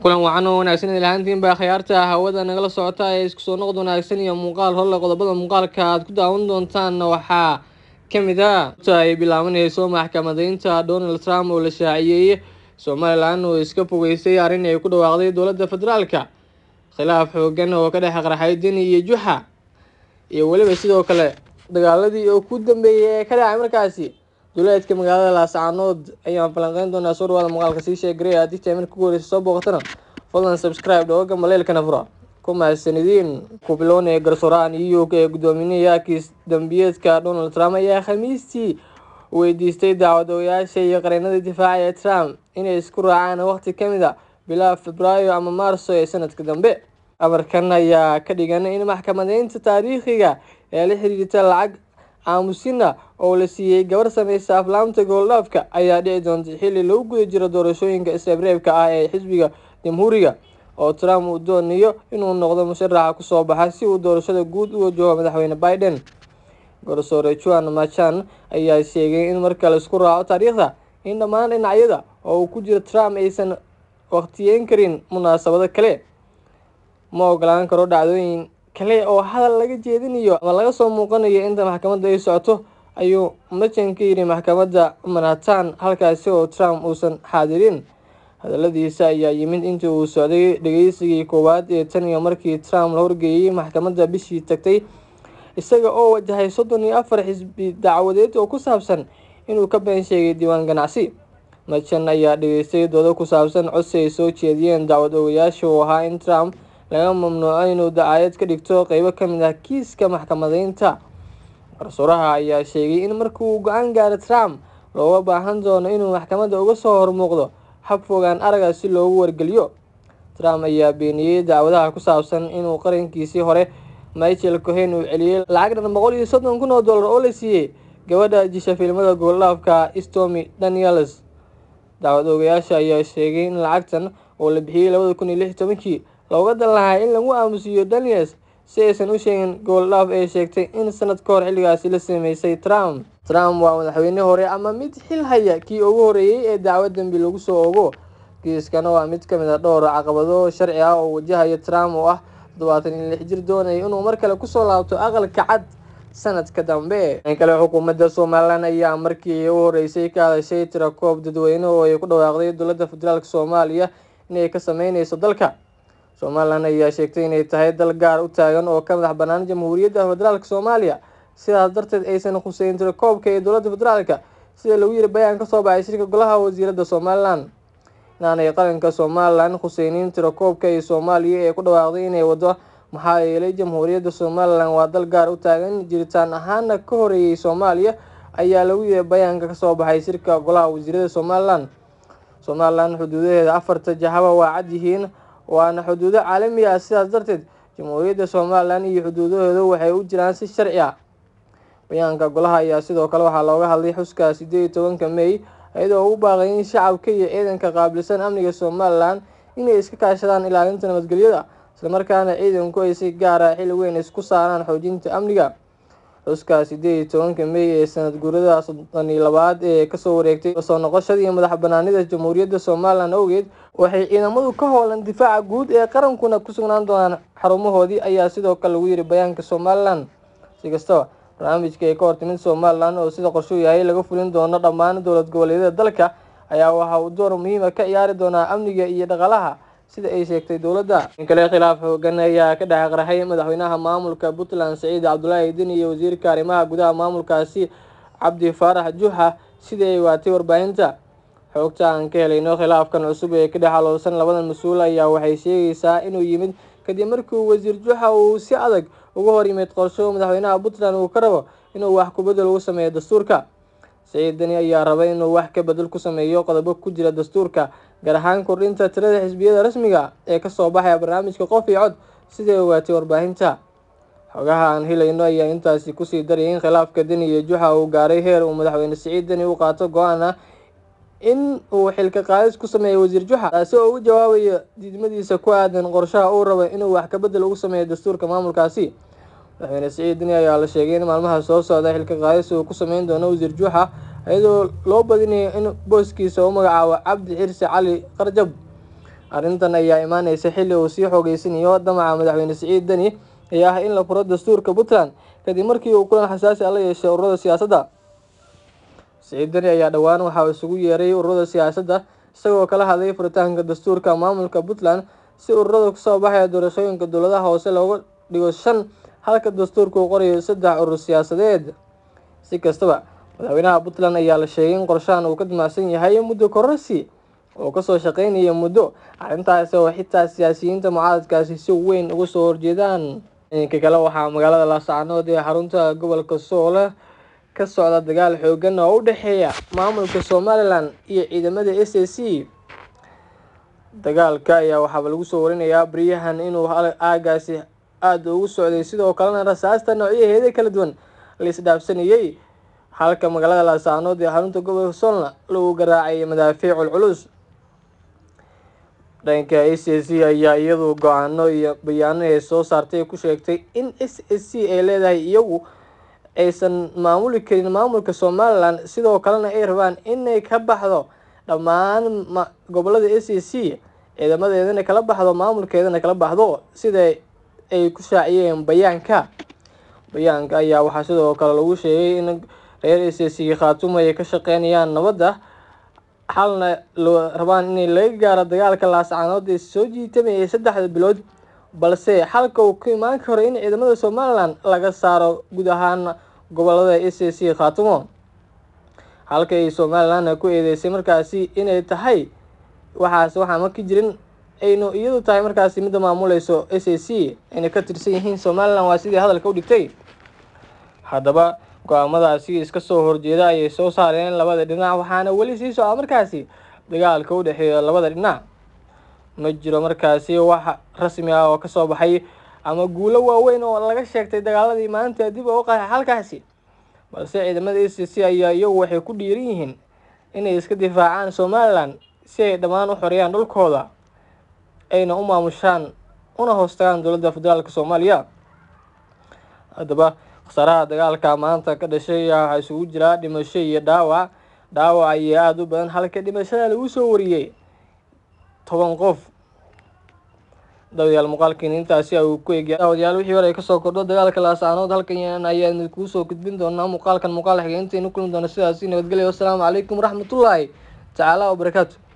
kulan wacan oo wanaagsan in lahaantiinbaa khiyaarta ah. hawada nagala socota ee isku soo noqod wanaagsan iyo muuqaal horle qodobada muuqaalka aad ku daawan doontaanna waxaa ka mid a ah. ta ay bilaabanayso maxkamadaynta donald trump oo la shaaciyey somalilan oo iska fogeystay arrin ay ku dhawaaqday dowladda federaalka khilaaf xoogan oo ka dhex qarxay deni iyo juxa iyo weliba sidoo kale dagaaladii oo ku dambeeyay ee ka dhacay markaasi duleedka magaalada laascaanood ayaan falanqeyn doonaa surwada muuqaalka sii sheegare haddii taamin kugu horeysa soo booqatana fadlan subscribe dhawooga maleelkana fura ku mahadsanidin kubilownaya garsooraan eu k ee yaakiis dambiyeedka donald trump ayaa khamiistii weydiistay dacwadawayaasha iyo qareenada difaaca ee trump inay isku raacaan waqti ka mid a bilaha febraayo ama maarso ee sanadka dambe amarkan ayaa ka dhigan in maxkamadeynta taariikhiga ee la xiriirta lacag aamusina oo la siiyey gabar samaysa aflaamta gooldhaafka ayaa dhici doontay xilli lagu guda jiro doorashooyinka isreebreebka ah ee xisbiga jamhuuriga oo trump uu doonayo inuu noqdo musharaxa kusoo baxay si uu doorashada guud u wajaho madaxweyne biden garsoore juan machan ayaa sheegay in marka laisku raaco taariikhda in dhammaan dhinacyada oo uu ku jiro trump aysan waqtiyeyn karin munaasabado kale ma ogolaan karo dhacdooyin kale oo hadal laga jeedinayo ama laga soo muuqanayo inta maxkamadda ay socoto ayuu machin ka yidhi maxkamadda manhattan halkaasi oo trump uusan xaadirin hadaladiisa ayaa yimid intii uu socday dhegeysigii koowaad ee tan iyo markii trump la horgeeyey maxkamadda bishii tagtay isaga oo wajahay soddon iyo afar xisbi dacwadeed oo ku saabsan inuu ka been sheegay diiwaan ganacsi machin ayaa dhegeystay dooda ku saabsan codsi ay soo jeediyeen dacwad ogayaasha uu ahaa in trump laga mamnuuco inuu dacaayad ka dhigto qeybo ka mid ah kiiska maxkamadeynta garsooraha ayaa sheegay in markii uu go-aan gaaro trump looga baahan doono inuu maxkamadda uga soo hormuuqdo hab fogaan araga si loogu wargeliyo trump ayaa beeniyey dacwadaha ku saabsan inuu qarankiisii hore michael cohen uu celiyey lacag dhan boqol iyo soddon kun oo dollar oo la siiyey gabadha jisha filmada gooldhaafka stomy daniels dacwad oogayaasha ayaa sheegay in lacagtan oo la bixiyey labada kun iyo lix tobankii looga dan lahaa in lagu aamusiiyo daniels si aysan u sheegin gooldhaaf ee sheegtay in sanad ka hor xilligaasi la sameysay trump trump waa madaxweyne hore ama mid xil haya kii ugu horreeyey ee dacwo dembi lagu soo ogo kiiskana waa mid ka mid a ah dhowr caqabado sharci ah oo wajahaya trump oo ah toddobaatan iyo lix jir doonaya inuu mar kale kusoo laabto aqalka cad sanadka dambe in kale xukuumadda somalilan ayaa markii u horreysay ka hadashay tirakoob dadweyne oo ay ku dhawaaqday dowladda federaalk soomaaliya inay ka sameyneyso dalka somalilan ayaa sheegtay inay tahay dal gaar u taagan oo ka madax bannaan jamhuuriyadda federaalk soomaaliya sidaas darteed aysan khuseyn tirakoobka ee dowladda federaalka sida lagu yiri bayaan kasoo baxay shirka golaha wasiirada somalilan inaanay qaranka somalilan khuseyniin tirakoobka ee soomaaliya ee ku dhawaaqday inay wado maxaa yeelay jamhuuriyadda somalilan waa dal gaar u taagan jiritaan ahaana ka horeeyay soomaaliya ayaa lagu yiri bayaanka kasoo baxay shirka golaha wasiirada somalilan somalilan xuduudaheeda afarta jahaba waa cadyihiin waana xuduudo caalami ah sidaas darteed jamhuuriyadda somalilan iyo xuduudaheedu waxay u jiraan si sharci ah bayaanka golaha ayaa sidoo kale waxaa looga hadlay xuska siddeed iyo tobanka may iyadoo u baaqay in shacabka iyo ciidanka qaabilsan amniga somalilan inay iska kaashadaan ilaalinta nabadgelyada islamarkaana ciidanku ay si gaara ah xil weyn isku saaraan xoojinta amniga cuska siddeed iyo tobanka mey ee sanad guurada soddon iyo labaad ee kasoo wareegtay soo noqoshadii madax banaanida jamhuuriyadda somalilan awgeed waxay ciidamadu ka howlan difaaca guud ee qarankuna ku sugnaan doonaan xarumahoodii ayaa sidoo kale lagu yidhi bayaanka somalilan si kastaba barnaamijka ee ka hortimid somalilan oo sida qorshuu yahay laga fulin doono dhammaan dowlad goboleedyada dalka ayaa waxa uu door muhiima ah ka ciyaari doonaa amniga iyo dhaqaalaha sida ay sheegtay dowladda in kale khilaaf xoogan ayaa ka dhex qaraxay madaxweynaha maamulka puntland saciid cabdulaahi idin iyo wasiirka arrimaha gudaha maamulkaasi cabdi faarax juxa sida ay waatay warbaahinta xoogta aan ka helayno khilaafkan cusub ee ka dhex aloosan labadan mas-uul ayaa waxay sheegaysaa inuu yimid kadib markii wasiir juxa uu si adag uga hor yimid qorsho madaxweynaha puntland uu ka rabo inuu wax kubedel ugu sameeyo dastuurka saciid deni ayaa rabay inuu wax ka bedel ku sameeyo qodobo ku jira dastuurka gaar ahaan kordhinta tirada xisbiyada rasmiga ah ee kasoo baxaya barnaamijka qof iyo cod siday ogaatay warbaahinta xogaha aan helayno ayaa intaasi kusii dariyay in khilaafka deni iyo juxa uu gaaray heer uu madaxweyne siciid deni u qaato go aana in uu xilka qaadis ku sameeyay wasiir juxa taasi oo u jawaabayo diidmadiisa ku aadan qorshaha uu raba inuu wax kabedel ugu sameeyo dastuurka maamulkaasi madaxweyne siciid deni ayaa la sheegay in maalmaha soo socda xilka qaadis uu ku sameyn doono wasiir juxa iyadoo loo badinayo in booskiisa u magacaabo cabdi cirsi cali qarjab arrintan ayaa imaaneysa xilli uu sii xoogeysanayo damaca madaxweyne siciid deni ee ah in la furo dastuurka puntland kadib markii uu kulan xasaasi a ah la yeeshay ururada siyaasadda siciid deni ayaa dhowaan waxaa isugu yeeray ururada siyaasadda isagoo kala hadlay furitaanka dastuurka maamulka puntland si ururada kusoo baxaya doorashooyinka dowladaha hoose looga dhigo shan halka dastuurka uu qorayo saddex urur siyaasadeed si kastaba madaxweynaha puntland ayaa la sheegay in qorshahan uu ka damacsan yahay muddo kororsi oo kasoo shaqeynaya muddo arrintaasi oo xitaa siyaasiyiinta mucaaradkaasi si weyn uga soo horjeedaan inka kale waxaa magaalada laasacanood ee xarunta gobolka soole ka socda dagaal xoogan oo u dhexeeya maamulka somalilan iyo ciidamada s a c dagaalka ayaa waxaaba lagu soo warinayaa baryahan inuu aagaasi aada ugu socday sidoo kalena rasaasta noocyaheeda kala duwan la isdhaafsanayey halka magaalada laasanood ee xarunta gobolka solna lagu garaacayay madaafiicul culus dhanka s a c ayaa iyadu go-aano iyo bayaano ay soo saartay ku sheegtay in s s c ay leedahay iyagu aysan maamuli karin maamulka somalilan sidoo kalena ay rabaan inay ka baxdo dhammaan gobolada s a c ciidamadeedana kala baxdo maamulkeedana kala baxdo sida ay ku shaaciyeen bayaanka bayaanka ayaa waxaa sidoo kale lagu sheegay in reer esesigii khartuum ay ka shaqeynayaan nabadda xalna loo rabaan inay laga gaaro dagaalka laascanood ee soo jiitamayay saddexda bilood balse xalka uu ku imaan karo in ciidamada somalilan laga saaro guud ahaan gobollada e a c khaatumo halka ay somalilanna ku eedeysay markaasi inay tahay waxaas waxaama ka jirin aynu iyadu tahay markaasi midda maamuleyso e a c ayna ka tirsan yihiin somalilan waa sidii hadalka u dhigtay haddaba go-aamadaasi iska soo horjeeda ayay soo saareen labada dhinac waxaana weli sii socda markaasi dagaalka u dhexeeya labada dhinac ma jiro markaasi wax rasmi ah oo kasoo baxay ama guulo waaweyn oo laga sheegtay dagaaladii maalinta dib u qaxa xalkaasi balse ciidamada a c c ayaa iyagu waxay ku dhiiran yihiin inay iska difaacaan somalilan si ay dhammaan u xoreeyaan dhulkooda ayna u maamushaan una hoostagaan dowladda federaalk soomaaliya haddaba khasaaraha dagaalka maanta ka dhashay waxaa isugu jiraa dhimasho iyo dhaawac dhaawac ayaa aada u badan halka dhimashada lagu soo wariyey toban qof dawadayaal muuqaalkeena intaasi uu ku eegya dawadayaal wixii hore ay kasoo kordho dagaalka laasaanood halkan ayaanu kuusoo gudbin doonaa muuqaalkan muuqaal xigeynta inu kulmi doona sidaasi nabadgelya wasalaamu calaykum waraxmatullaahi tacaala wabarakaatu